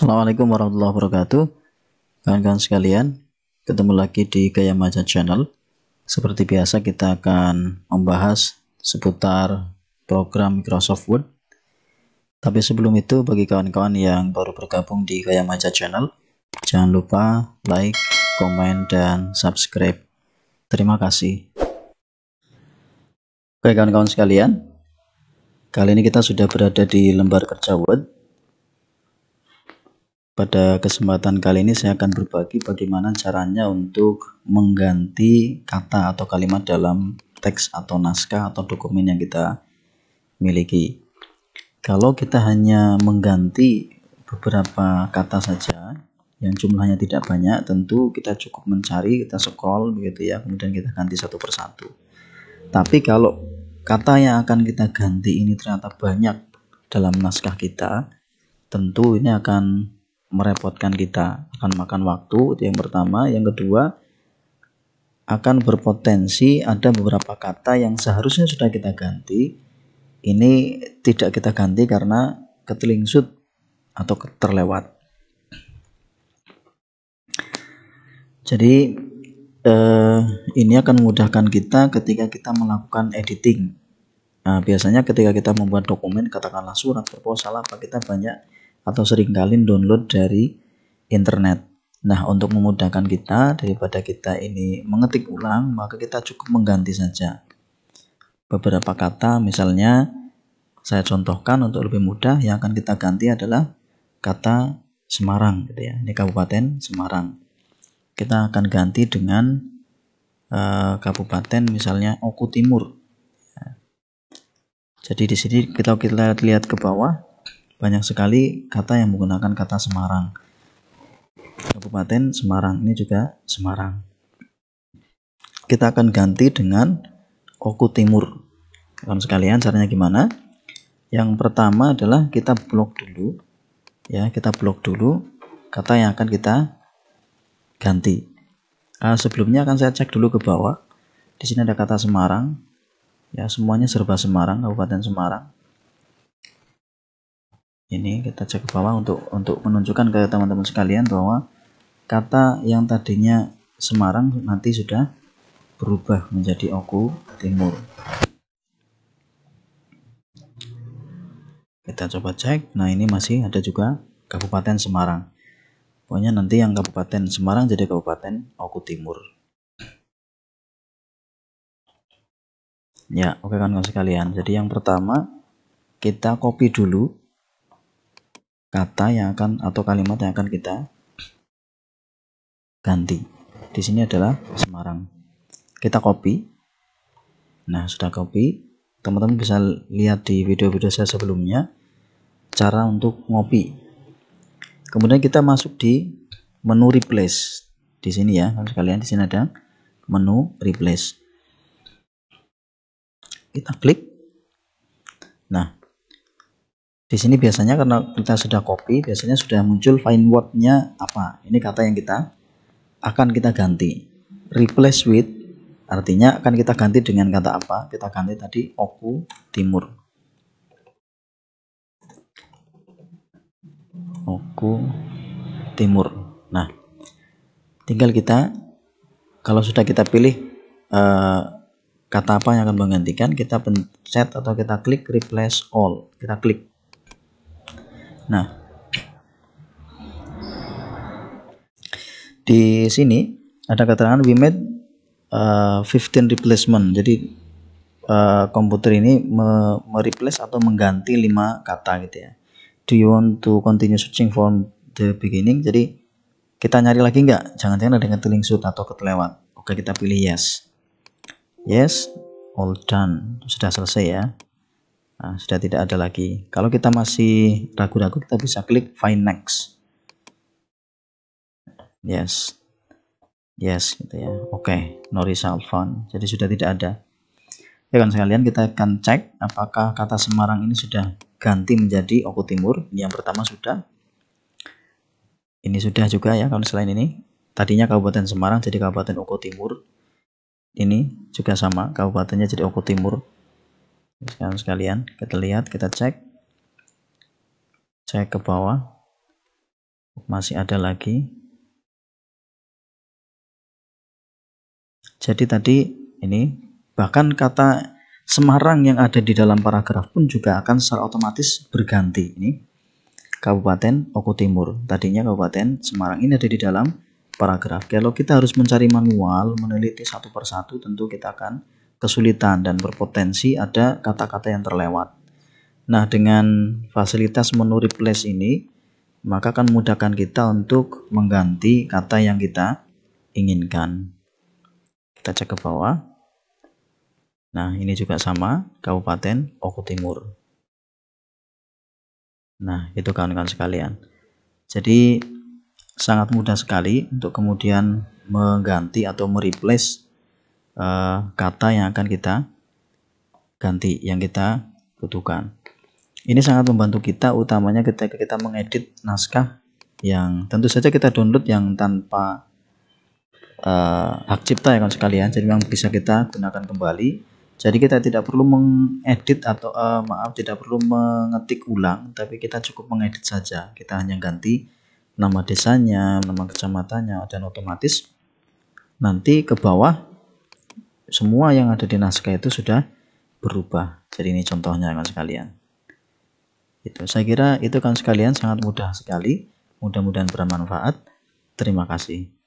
Assalamualaikum warahmatullahi wabarakatuh Kawan-kawan sekalian Ketemu lagi di Gaya Maja Channel Seperti biasa kita akan membahas seputar program Microsoft Word Tapi sebelum itu bagi kawan-kawan yang baru bergabung di Gaya Maja Channel Jangan lupa like, komen, dan subscribe Terima kasih Oke kawan-kawan sekalian Kali ini kita sudah berada di lembar kerja Word pada kesempatan kali ini saya akan berbagi bagaimana caranya untuk mengganti kata atau kalimat dalam teks atau naskah atau dokumen yang kita miliki. Kalau kita hanya mengganti beberapa kata saja yang jumlahnya tidak banyak, tentu kita cukup mencari, kita scroll begitu ya, kemudian kita ganti satu persatu. Tapi kalau kata yang akan kita ganti ini ternyata banyak dalam naskah kita, tentu ini akan merepotkan kita akan makan waktu itu yang pertama yang kedua akan berpotensi ada beberapa kata yang seharusnya sudah kita ganti ini tidak kita ganti karena ketelingsut atau terlewat jadi eh, ini akan memudahkan kita ketika kita melakukan editing nah, biasanya ketika kita membuat dokumen katakanlah surat proposal apa kita banyak atau seringkali download dari internet. Nah, untuk memudahkan kita daripada kita ini mengetik ulang, maka kita cukup mengganti saja beberapa kata. Misalnya, saya contohkan untuk lebih mudah yang akan kita ganti adalah kata Semarang gitu ya. Ini kabupaten Semarang. Kita akan ganti dengan uh, kabupaten misalnya Oku Timur. Jadi di sini kita kita lihat ke bawah banyak sekali kata yang menggunakan kata Semarang. Kabupaten Semarang ini juga Semarang. Kita akan ganti dengan Oku Timur. Kalau sekalian, caranya gimana? Yang pertama adalah kita blok dulu. Ya, kita blok dulu kata yang akan kita ganti. Uh, sebelumnya akan saya cek dulu ke bawah. Di sini ada kata Semarang. Ya, semuanya serba Semarang, Kabupaten Semarang ini kita cek ke bawah untuk untuk menunjukkan ke teman-teman sekalian bahwa kata yang tadinya Semarang nanti sudah berubah menjadi Oku Timur kita coba cek nah ini masih ada juga Kabupaten Semarang pokoknya nanti yang Kabupaten Semarang jadi Kabupaten Oku Timur ya oke kan sekalian jadi yang pertama kita copy dulu kata yang akan atau kalimat yang akan kita ganti. Di sini adalah Semarang. Kita copy. Nah, sudah copy. Teman-teman bisa lihat di video-video saya sebelumnya cara untuk ngopi. Kemudian kita masuk di menu replace. Di sini ya, kalau kalian di sini ada menu replace. Kita klik. Nah, di sini biasanya karena kita sudah copy, biasanya sudah muncul find word apa. Ini kata yang kita akan kita ganti. Replace with artinya akan kita ganti dengan kata apa? Kita ganti tadi oku timur. Oku timur. Nah, tinggal kita kalau sudah kita pilih eh, kata apa yang akan menggantikan, kita pencet atau kita klik replace all. Kita klik Nah, di sini ada keterangan we made uh, 15 replacement. Jadi uh, komputer ini me atau mengganti 5 kata gitu ya. Do you want to continue searching from the beginning? Jadi kita nyari lagi nggak? Jangan-jangan ada yang shoot atau ketelewat. Oke, kita pilih yes. Yes, all done. Sudah selesai ya. Nah, sudah tidak ada lagi. Kalau kita masih ragu-ragu, kita bisa klik find next. Yes. Yes, gitu ya. Oke, okay. no result found. Jadi sudah tidak ada. Ya kan sekalian kita akan cek apakah kata Semarang ini sudah ganti menjadi Oku Timur. Yang pertama sudah. Ini sudah juga ya kalau selain ini. Tadinya Kabupaten Semarang jadi Kabupaten Oku Timur. Ini juga sama, kabupatennya jadi Oku Timur sekarang sekalian kita lihat kita cek cek ke bawah masih ada lagi jadi tadi ini bahkan kata Semarang yang ada di dalam paragraf pun juga akan secara otomatis berganti ini Kabupaten Oku Timur tadinya Kabupaten Semarang ini ada di dalam paragraf kalau kita harus mencari manual meneliti satu persatu tentu kita akan kesulitan dan berpotensi ada kata-kata yang terlewat. Nah, dengan fasilitas menu replace ini, maka akan memudahkan kita untuk mengganti kata yang kita inginkan. Kita cek ke bawah. Nah, ini juga sama, Kabupaten Oku Timur. Nah, itu kawan-kawan sekalian. Jadi, sangat mudah sekali untuk kemudian mengganti atau mereplace uh, kata yang akan kita ganti yang kita butuhkan ini sangat membantu kita utamanya ketika kita mengedit naskah yang tentu saja kita download yang tanpa uh, hak cipta ya kan sekalian jadi memang bisa kita gunakan kembali jadi kita tidak perlu mengedit atau uh, maaf tidak perlu mengetik ulang tapi kita cukup mengedit saja kita hanya ganti nama desanya nama kecamatannya dan otomatis nanti ke bawah semua yang ada di naskah itu sudah berubah. Jadi ini contohnya kan sekalian. Itu saya kira itu kan sekalian sangat mudah sekali. Mudah-mudahan bermanfaat. Terima kasih.